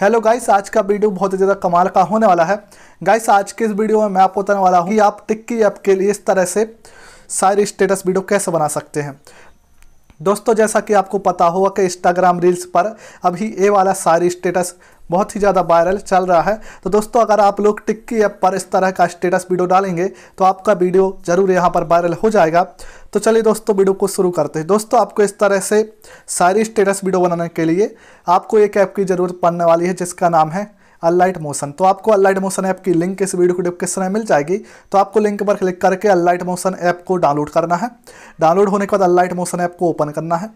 hello guys आज का video बहुत ही ज़्यादा कमाल का होने वाला है गाइस आज के इस वीडियो में मैं आपको बताने वाला हूँ कि आप टिक्की ऐप के लिए इस तरह से सारे स्टेटस वीडियो कैसे बना सकते हैं दोस्तों जैसा कि आपको पता होगा कि इंस्टाग्राम रील्स पर अभी ये वाला सारी स्टेटस बहुत ही ज़्यादा वायरल चल रहा है तो दोस्तों अगर आप लोग टिक्की ऐप पर इस तरह का स्टेटस वीडियो डालेंगे तो आपका वीडियो ज़रूर यहाँ पर वायरल हो जाएगा तो चलिए दोस्तों वीडियो को शुरू करते हैं दोस्तों आपको इस तरह से सारी स्टेटस वीडियो बनाने के लिए आपको एक ऐप की ज़रूरत पड़ने वाली है जिसका नाम है अल्लाइट मोशन तो आपको अनलाइट मोशन ऐप की लिंक इस वीडियो को डिस्क्रिप्शन में मिल जाएगी तो आपको लिंक पर क्लिक करके अल्लाइट मोशन ऐप को डाउनलोड करना है डाउनलोड होने के बाद अल्लाइट मोशन ऐप को ओपन करना है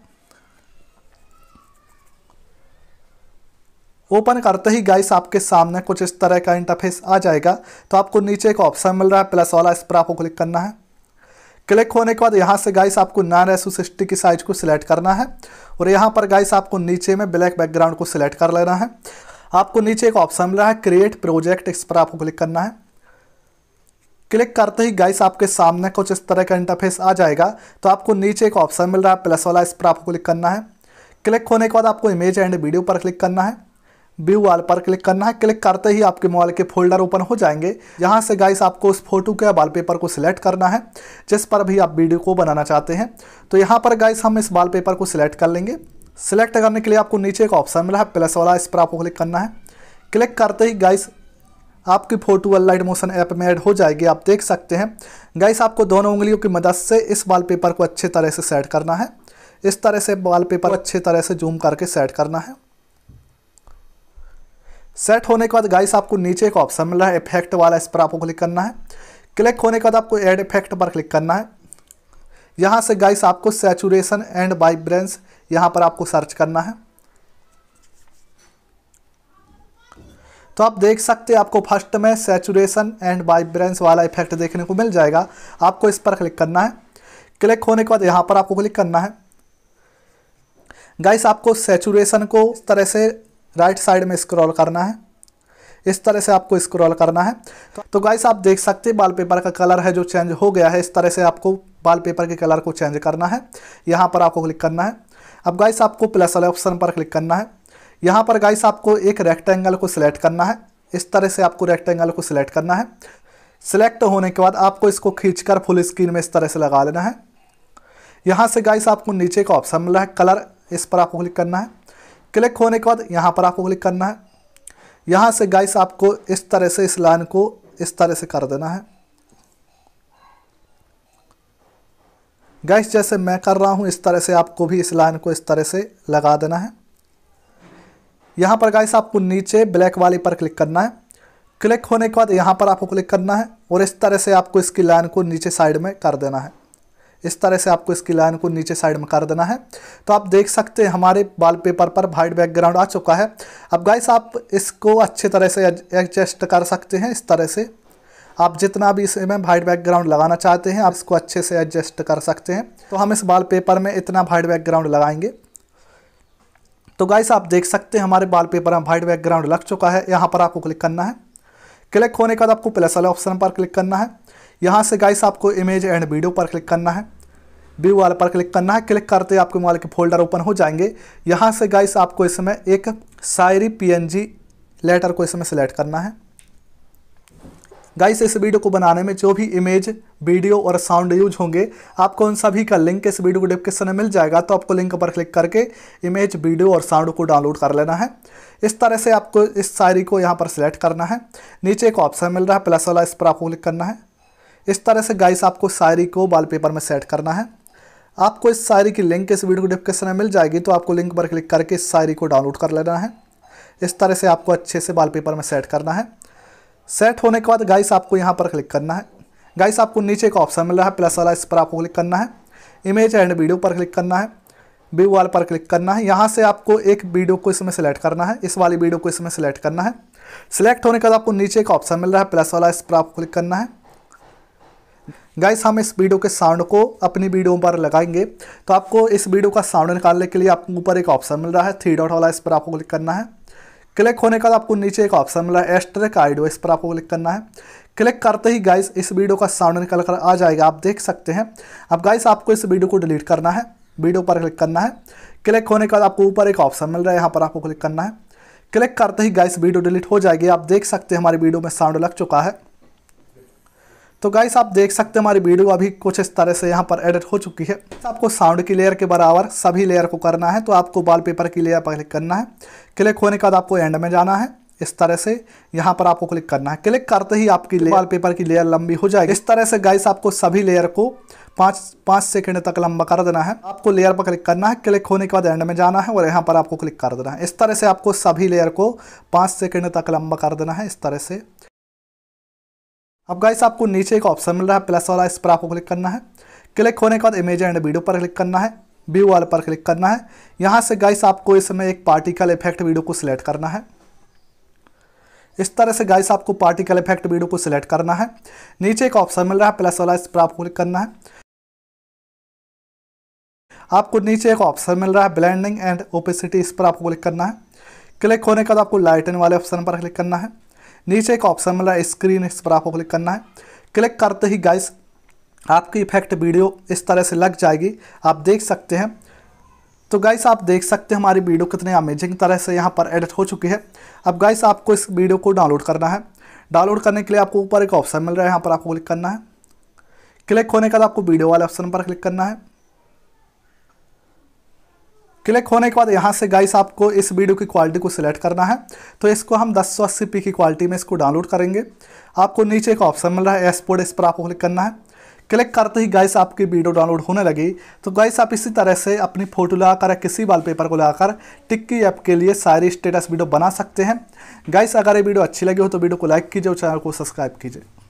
ओपन करते ही गाइस आपके सामने कुछ इस तरह का इंटरफेस आ जाएगा तो आपको नीचे एक ऑप्शन मिल रहा है प्लस वाला इस पर आपको क्लिक करना है क्लिक होने के बाद यहाँ से गाइस आपको नान एसो सिक्सटी की साइज को सिलेक्ट करना है और यहाँ पर गाइस आपको नीचे में ब्लैक बैकग्राउंड को सिलेक्ट कर लेना है आपको नीचे एक ऑप्शन मिल रहा है क्रिएट प्रोजेक्ट इस पर आपको क्लिक करना है क्लिक करते ही गाइस आपके सामने कुछ इस तरह का इंटरफेस आ जाएगा तो आपको नीचे एक ऑप्शन मिल रहा है प्लस वाला इस पर आपको क्लिक करना है क्लिक होने के बाद आपको इमेज एंड वीडियो पर क्लिक करना है व्यू वाल पर क्लिक करना है क्लिक करते ही आपके मोबाइल के फोल्डर ओपन हो जाएंगे यहाँ से गाइस आपको उस फोटो के वॉलपेपर को सिलेक्ट करना है जिस पर भी आप वीडियो को बनाना चाहते हैं तो यहाँ पर गाइस हम इस वॉलपेपर को सिलेक्ट कर लेंगे सेलेक्ट करने के लिए आपको नीचे एक ऑप्शन मिला है प्लस वाला इस पर आपको क्लिक करना है क्लिक करते ही गाइस आपकी फोटो लाइट मोशन ऐप में ऐड हो जाएगी आप देख सकते हैं गाइस आपको दोनों उंगलियों की मदद से इस वॉलपेपर को अच्छे तरह से सेट करना है इस तरह से वॉलपेपर अच्छे तरह से जूम करके सेट करना है सेट होने के बाद गाइस आपको नीचे एक ऑप्शन मिल रहा है इफेक्ट वाला इस पर आपको क्लिक करना है क्लिक होने के बाद आपको एड इफेक्ट पर क्लिक करना है यहाँ से गाइस आपको सेचुरेशन एंड वाइब्रेंस यहाँ पर आपको सर्च करना है तो आप देख सकते हैं आपको फर्स्ट में सेचुरेशन एंड वाइब्रेंस वाला इफेक्ट देखने को मिल जाएगा आपको इस पर क्लिक करना है क्लिक होने के बाद यहाँ पर आपको क्लिक करना है गाइस आपको सेचुरेशन को इस तरह से राइट साइड में स्क्रॉल करना है इस तरह से आपको स्क्रॉल करना है तो गाइस आप देख सकते हैं वॉलपेपर का कलर है जो चेंज हो गया है इस तरह से आपको वॉलपेपर के कलर को चेंज करना है यहाँ पर आपको क्लिक करना है अब गाइस आपको प्लस वाले ऑप्शन पर क्लिक करना है यहाँ पर गाइस आपको एक रेक्टेंगल को सिलेक्ट करना है इस तरह से आपको रेक्टेंगल को सिलेक्ट करना है सिलेक्ट होने के बाद आपको इसको कर फुल स्क्रीन में इस तरह से लगा लेना है यहाँ से गाइस आपको नीचे का ऑप्शन मिला है कलर इस पर आपको क्लिक करना है क्लिक होने के बाद यहाँ पर आपको क्लिक करना है यहाँ से गाइस आपको इस तरह से इस लाइन को इस तरह से कर देना है गैस जैसे मैं कर रहा हूँ इस तरह से आपको भी इस लाइन को इस तरह से लगा देना है यहाँ पर गैस आपको नीचे ब्लैक वाले पर क्लिक करना है क्लिक होने के बाद यहाँ पर आपको क्लिक करना है और इस तरह से आपको इसकी लाइन को नीचे साइड में कर देना है इस तरह से आपको इसकी लाइन को नीचे साइड में कर देना है तो आप देख सकते हैं हमारे पेपर पर वाइट बैकग्राउंड आ चुका है अब गाइस आप इसको अच्छे तरह से एडजस्ट कर सकते हैं इस तरह से आप जितना भी इसमें वाइट बैकग्राउंड लगाना चाहते हैं आप इसको अच्छे से एडजस्ट कर सकते हैं तो हम इस पेपर में इतना वाइट बैकग्राउंड लगाएंगे तो गाइस आप देख सकते हैं हमारे पेपर में वाइट बैकग्राउंड लग चुका है यहाँ पर आपको क्लिक करना है क्लिक होने के बाद आपको प्लस वाले ऑप्शन पर क्लिक करना है यहाँ से गाइस आपको इमेज एंड वीडियो पर क्लिक करना है व्यू वाले पर क्लिक करना है क्लिक करते ही आपके मोबाइल के फोल्डर ओपन हो जाएंगे यहाँ से गाइस आपको इसमें एक सायरी पीएनजी लेटर को इसमें सेलेक्ट करना है गाइस इस वीडियो को बनाने में जो भी इमेज वीडियो और साउंड यूज होंगे आपको उन सभी का लिंक इस वीडियो को डिस्क्रिप्शन में मिल जाएगा तो आपको लिंक पर क्लिक करके इमेज वीडियो और साउंड को डाउनलोड कर लेना है इस तरह से आपको इस शायरी को यहाँ पर सिलेक्ट करना है नीचे एक ऑप्शन मिल रहा है प्लस वाला इस पर आपको क्लिक करना है इस तरह से गाइस आपको शायरी को वॉलपेपर में सेट करना है आपको इस शायरी की लिंक इस वीडियो को डिस्क्रिप्शन में मिल जाएगी तो आपको लिंक पर क्लिक करके इस शायरी को डाउनलोड कर लेना है इस तरह से आपको अच्छे से वॉलपेपर में सेट करना है सेट होने के बाद गाइस आपको यहाँ पर क्लिक करना है गाइस आपको नीचे एक ऑप्शन मिल रहा है प्लस वाला इस पर आपको क्लिक करना है इमेज एंड वीडियो पर क्लिक करना है व्यू वाल पर क्लिक करना है यहाँ से आपको एक वीडियो को इसमें सेलेक्ट करना है इस वाली वीडियो को इसमें सेलेक्ट करना है सिलेक्ट होने के बाद आपको नीचे एक ऑप्शन मिल रहा है प्लस वाला इस पर आपको क्लिक करना है गाइस हम इस वीडियो के साउंड को अपनी वीडियो पर लगाएंगे तो आपको इस वीडियो का साउंड निकालने के लिए आपको ऊपर एक ऑप्शन मिल रहा है थ्री डॉट वाला इस पर आपको क्लिक करना है क्लिक होने के बाद आपको नीचे एक ऑप्शन मिला है एस्ट्रेक आइडियो इस पर आपको क्लिक करना है क्लिक करते ही गाइस इस वीडियो का साउंड निकल कर आ जाएगा आप देख सकते हैं अब गाइस आपको इस वीडियो को डिलीट करना है वीडियो पर क्लिक करना है क्लिक होने के बाद आपको ऊपर एक ऑप्शन मिल रहा है यहाँ पर आपको क्लिक करना है क्लिक करते ही गाइस वीडियो डिलीट हो जाएगी आप देख सकते हैं हमारी वीडियो में साउंड लग चुका है तो गाइस आप देख सकते हैं हमारी वीडियो अभी कुछ इस तरह से यहाँ पर एडिट हो चुकी है तो आपको साउंड की लेयर के बराबर सभी लेयर को करना है तो आपको वॉलपेपर की लेयर पर क्लिक करना है क्लिक होने के बाद आपको एंड में जाना है इस तरह से यहाँ पर आपको क्लिक करना है क्लिक करते ही आपकी वॉल पेपर की लेयर लंबी हो जाएगी इस तरह से गाइस आपको सभी लेयर को पाँच पाँच सेकेंड तक लंबा कर देना है आपको लेयर पर क्लिक करना है क्लिक होने के बाद एंड में जाना है और यहाँ पर आपको क्लिक कर देना है इस तरह से आपको सभी लेयर को पाँच सेकेंड तक लंबा कर देना है इस तरह से अब गाइस आपको नीचे एक ऑप्शन मिल रहा है प्लस वाला इस पर आपको क्लिक करना है क्लिक होने के बाद इमेज एंड वीडियो पर क्लिक करना है व्यू वाले पर क्लिक करना है यहाँ से गाइस आपको इसमें एक पार्टिकल इफेक्ट वीडियो को सिलेक्ट करना है इस तरह से गाइस आपको पार्टिकल इफेक्ट वीडियो को सिलेक्ट करना है नीचे एक ऑप्शन मिल रहा है प्लस वाला इस पर आपको क्लिक करना है आपको नीचे एक ऑप्शन मिल रहा है ब्लैंडिंग एंड ओपेसिटी इस पर आपको क्लिक करना है क्लिक होने के बाद आपको लाइटन वाले ऑप्शन पर क्लिक करना है नीचे एक ऑप्शन मिला है स्क्रीन इस पर आपको क्लिक करना है क्लिक करते ही गाइस आपकी इफेक्ट वीडियो इस तरह से लग जाएगी आप देख सकते हैं तो गाइस आप देख सकते हैं हमारी वीडियो कितने अमेजिंग तरह से यहाँ पर एडिट हो चुकी है अब गाइस आपको इस वीडियो को डाउनलोड करना है डाउनलोड करने के लिए आपको ऊपर एक ऑप्शन मिल रहा है यहाँ पर आपको क्लिक करना है क्लिक होने के बाद आपको वीडियो वाले ऑप्शन पर क्लिक करना है क्लिक होने के बाद यहाँ से गाइस आपको इस वीडियो की क्वालिटी को सिलेक्ट करना है तो इसको हम दस पी की क्वालिटी में इसको डाउनलोड करेंगे आपको नीचे एक ऑप्शन मिल रहा है एसपोर्ट इस पर आपको क्लिक करना है क्लिक करते ही गाइस आपकी वीडियो डाउनलोड होने लगी तो गाइस आप इसी तरह से अपनी फ़ोटो लगाकर या किसी वॉलपेपर को लगाकर टिक्की ऐप के लिए सारी स्टेटस वीडियो बना सकते हैं गाइस अगर ये वीडियो अच्छी लगी हो तो वीडियो को लाइक कीजिए और चैनल को सब्सक्राइब कीजिए